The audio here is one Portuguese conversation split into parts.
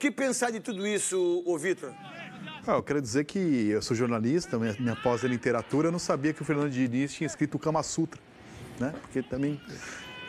que pensar de tudo isso, ô Vitor? Ah, eu quero dizer que eu sou jornalista, minha, pós é literatura, eu não sabia que o Fernando Diniz tinha escrito o Kama Sutra, né? Porque também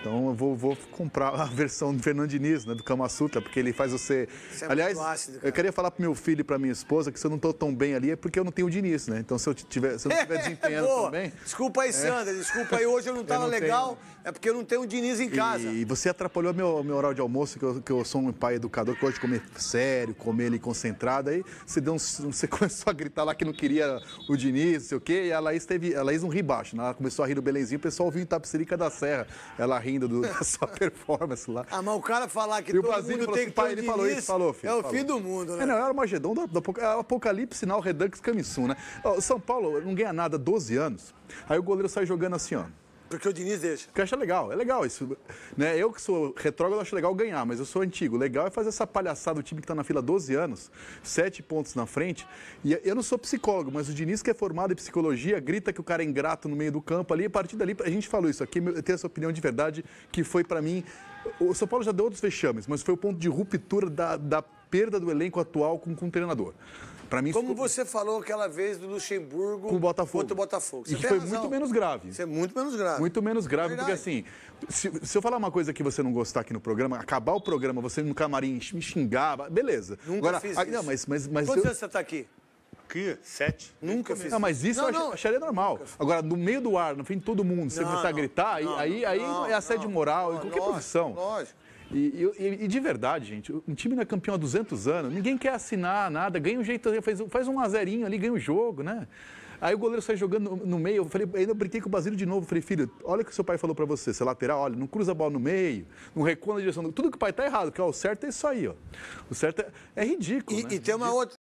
então eu vou, vou comprar a versão do Fernando Diniz, né, do Kama Sutra, porque ele faz você. Isso é Aliás, ácido, eu queria falar pro meu filho e pra minha esposa que se eu não tô tão bem ali é porque eu não tenho o Diniz, né? Então se eu tiver, se eu não estiver desempenhando é, também. Desculpa aí, é. Sandra, desculpa aí, hoje eu não tava eu não legal, tenho. é porque eu não tenho o Diniz em casa. E, e você atrapalhou meu, meu horário de almoço, que eu, que eu sou um pai educador, que gosto de comer sério, comer ali concentrado. Aí você, deu um, você começou a gritar lá que não queria o Diniz, não sei o quê, e a Laís teve. A Laís não ri baixo, né? Ela começou a rir do Belenzinho, o pessoal viu em Tapsirica da Serra. Ela ri rindo do, da sua performance lá. Ah, mas o cara falar que e todo o mundo tem assim, que pai, ele falou isso, falou, filho. É o falou. fim do mundo, né? É, não, era o Magedon do, do, é, Apocalipse, sinal Redux Camisun, né? O São Paulo não ganha nada 12 anos. Aí o goleiro sai jogando assim, ó. Porque o Diniz deixa. Porque acha legal, é legal isso. Né? Eu que sou retrógrado, acho legal ganhar, mas eu sou antigo. Legal é fazer essa palhaçada do time que está na fila 12 anos, 7 pontos na frente. E eu não sou psicólogo, mas o Diniz, que é formado em psicologia, grita que o cara é ingrato no meio do campo ali. E a partir dali, a gente falou isso aqui, eu tenho essa opinião de verdade, que foi para mim. O São Paulo já deu outros vexames, mas foi o ponto de ruptura da, da perda do elenco atual com, com o treinador. Para mim, Como ficou... você falou aquela vez do Luxemburgo com o Botafogo. contra o Botafogo. Você e que foi razão. muito menos grave. Isso é muito menos grave. Muito menos grave, é porque assim, se, se, eu falar uma coisa que você não gostar aqui no programa, acabar o programa, você no camarim me xingava, beleza. Nunca Agora, fiz a, ah, isso. Não, mas, mas, mas Quantos eu... anos você está aqui? Sete? Nunca fiz. Não, mas isso não, eu não. acharia normal. Agora, no meio do ar, no fim de todo mundo, você começar a tá gritar, aí, aí, aí é assédio moral, em qualquer lógico, posição. Lógico. E, e, e, de verdade, gente, um time não é campeão há 200 anos, ninguém quer assinar nada, ganha um jeito, faz, faz um azerinho ali, ganha o um jogo, né? Aí o goleiro sai jogando no, meio, eu falei, ainda brinquei com o Basílio de novo, falei, filho, olha o que seu pai falou para você, seu lateral, olha, não cruza a bola no meio, não recua na direção do... Tudo que o pai tá errado, ó, o certo é isso aí, ó. O certo é, é ridículo, e, né? e tem uma outra...